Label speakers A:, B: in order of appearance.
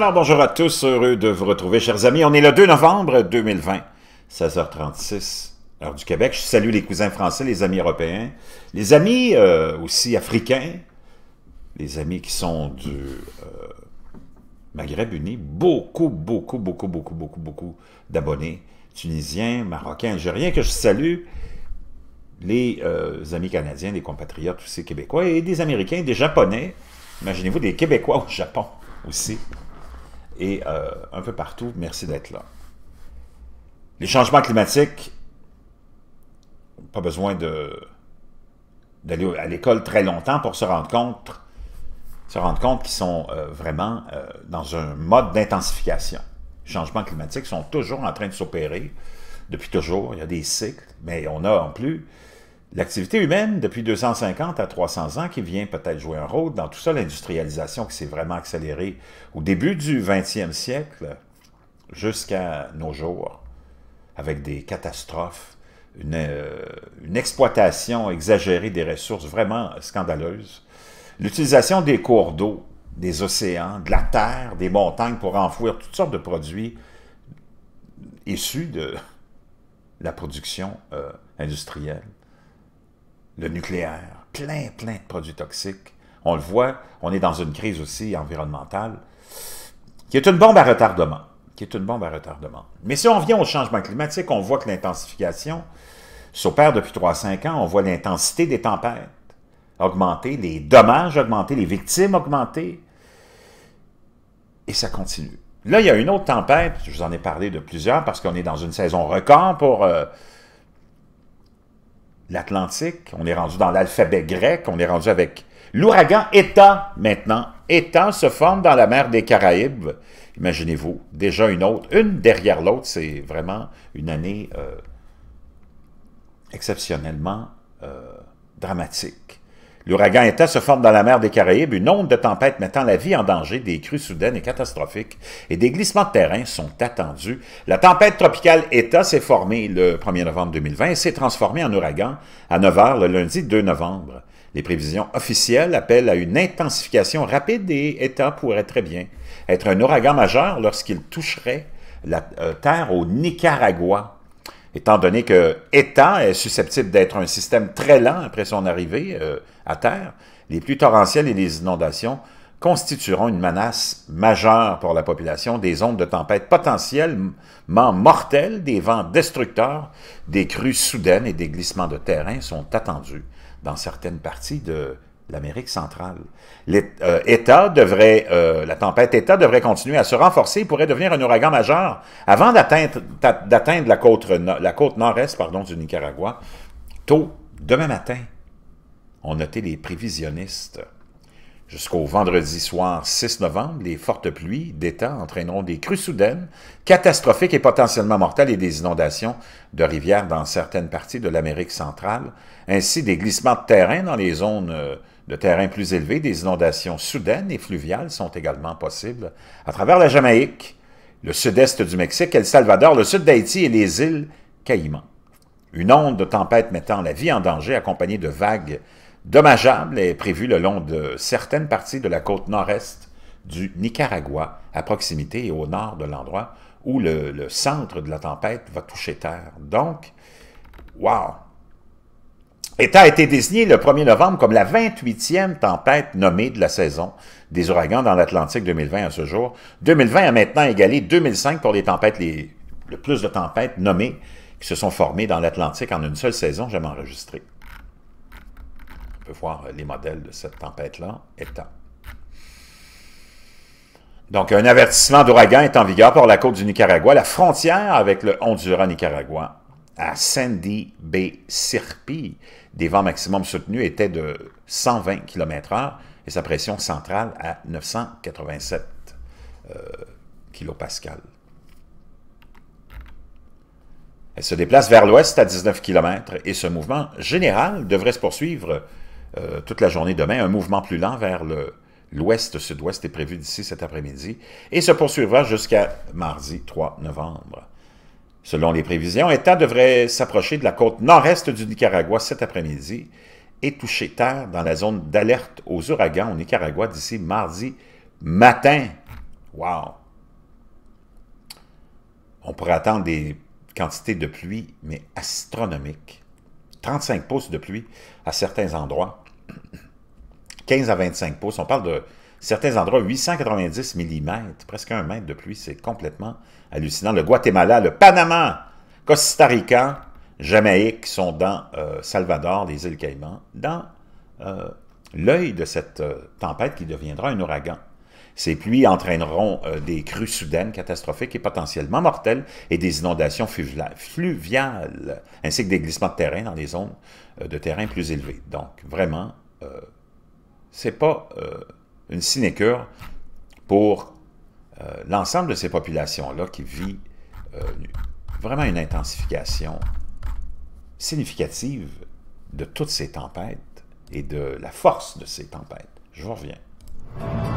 A: Alors bonjour à tous, heureux de vous retrouver chers amis. On est le 2 novembre 2020, 16h36, heure du Québec. Je salue les cousins français, les amis européens, les amis euh, aussi africains, les amis qui sont du euh, Maghreb uni. Beaucoup, beaucoup, beaucoup, beaucoup, beaucoup, beaucoup d'abonnés tunisiens, marocains, algériens que je salue les euh, amis canadiens, les compatriotes aussi québécois et des Américains, des Japonais. Imaginez-vous des Québécois au Japon aussi et euh, un peu partout. Merci d'être là. Les changements climatiques, pas besoin d'aller à l'école très longtemps pour se rendre compte, se rendre compte qu'ils sont euh, vraiment euh, dans un mode d'intensification. Les changements climatiques sont toujours en train de s'opérer, depuis toujours, il y a des cycles, mais on a en plus L'activité humaine, depuis 250 à 300 ans, qui vient peut-être jouer un rôle dans tout ça, l'industrialisation qui s'est vraiment accélérée au début du 20e siècle jusqu'à nos jours, avec des catastrophes, une, euh, exploitation exagérée des ressources vraiment scandaleuse, l'utilisation des cours d'eau, des océans, de la terre, des montagnes pour enfouir toutes sortes de produits issus de la production euh, industrielle le nucléaire, plein, plein de produits toxiques. On le voit, on est dans une crise aussi environnementale, qui est une bombe à retardement. Qui est une bombe à retardement. Mais si on vient au changement climatique, on voit que l'intensification s'opère depuis 3-5 ans. On voit l'intensité des tempêtes augmenter, les dommages augmenter, les victimes augmenter. Et ça continue. Là, il y a une autre tempête, je vous en ai parlé de plusieurs, parce qu'on est dans une saison record pour euh, l'Atlantique, on est rendu dans l'alphabet grec, on est rendu avec l'ouragan État maintenant. État se forme dans la mer des Caraïbes. Imaginez-vous, déjà une autre, une derrière l'autre, c'est vraiment une année euh, exceptionnellement euh, dramatique. L'ouragan ETA se forme dans la mer des Caraïbes, une onde de tempête mettant la vie en danger, des crues soudaines et catastrophiques, et des glissements de terrain sont attendus. La tempête tropicale État s'est formée le 1er novembre 2020 et s'est transformée en ouragan à 9 h le lundi 2 novembre. Les prévisions officielles appellent à une intensification rapide et État pourrait très bien être un ouragan majeur lorsqu'il toucherait la euh, terre au Nicaragua étant donné que État est susceptible d'être un système très lent après son arrivée euh, à terre, les pluies torrentielles et les inondations constitueront une menace majeure pour la population, des ondes de tempête potentiellement mortelles, des vents destructeurs, des crues soudaines et des glissements de terrain sont attendus dans certaines parties de l'Amérique centrale. Euh, devrait, euh, la tempête État devrait continuer à se renforcer et pourrait devenir un ouragan majeur avant d'atteindre la côte, nord-est du Nicaragua. Tôt, demain matin, on noté les prévisionnistes. Jusqu'au vendredi soir 6 novembre, les fortes pluies d'État entraîneront des crues soudaines, catastrophiques et potentiellement mortelles et des inondations de rivières dans certaines parties de l'Amérique centrale, ainsi des glissements de terrain dans les zones euh, de terrain plus élevées, des inondations soudaines et fluviales sont également possibles à travers la Jamaïque, le sud-est du Mexique, El Salvador, le sud d'Haïti et les îles Caïmans. Une onde de tempête mettant la vie en danger accompagnée de vagues dommageable est prévu le long de certaines parties de la côte nord-est du Nicaragua, à proximité et au nord de l'endroit où le, centre de la tempête va toucher terre. Donc, wow! État a été désigné le 1er novembre comme la 28e tempête nommée de la saison des ouragans dans l'Atlantique 2020 à ce jour. 2020 a maintenant égalé 2005 pour les tempêtes, les, le plus de tempêtes nommées qui se sont formées dans l'Atlantique en une seule saison jamais enregistrer voir les modèles de cette tempête-là étant. Donc, un avertissement d'ouragan est en vigueur pour la côte du Nicaragua, la frontière avec le Honduras-Nicaragua. À Sandy Bay Sirpi, des vents maximum soutenus étaient de 120 km h et sa pression centrale à 987 euh, kPa. Elle se déplace vers l'ouest à 19 km et ce mouvement général devrait se poursuivre euh, toute la journée demain. Un mouvement plus lent vers l'ouest, sud-ouest est prévu d'ici cet après-midi et se poursuivra jusqu'à mardi 3 novembre. Selon les prévisions, État devrait s'approcher de la côte nord-est du Nicaragua cet après-midi et toucher terre dans la zone d'alerte aux ouragans au Nicaragua d'ici mardi matin. Wow! On pourrait attendre des quantités de pluie, mais astronomiques, 35 pouces de pluie à certains endroits, 15 à 25 pouces. On parle de certains endroits 890 mm, presque un mètre de pluie, c'est complètement hallucinant. Le Guatemala, le Panama, Costa Rica, Jamaïque sont dans euh, Salvador, les îles Caïmans, dans euh, l'œil de cette euh, tempête qui deviendra un ouragan. Ces pluies entraîneront euh, des crues soudaines catastrophiques et potentiellement mortelles et des inondations fluviales, ainsi que des glissements de terrain dans les zones euh, de terrain plus élevées. Donc, vraiment, ce euh, c'est pas une sinécure pour l'ensemble de ces populations-là qui vit vraiment une intensification significative de toutes ces tempêtes et de la force de ces tempêtes. Je vous reviens.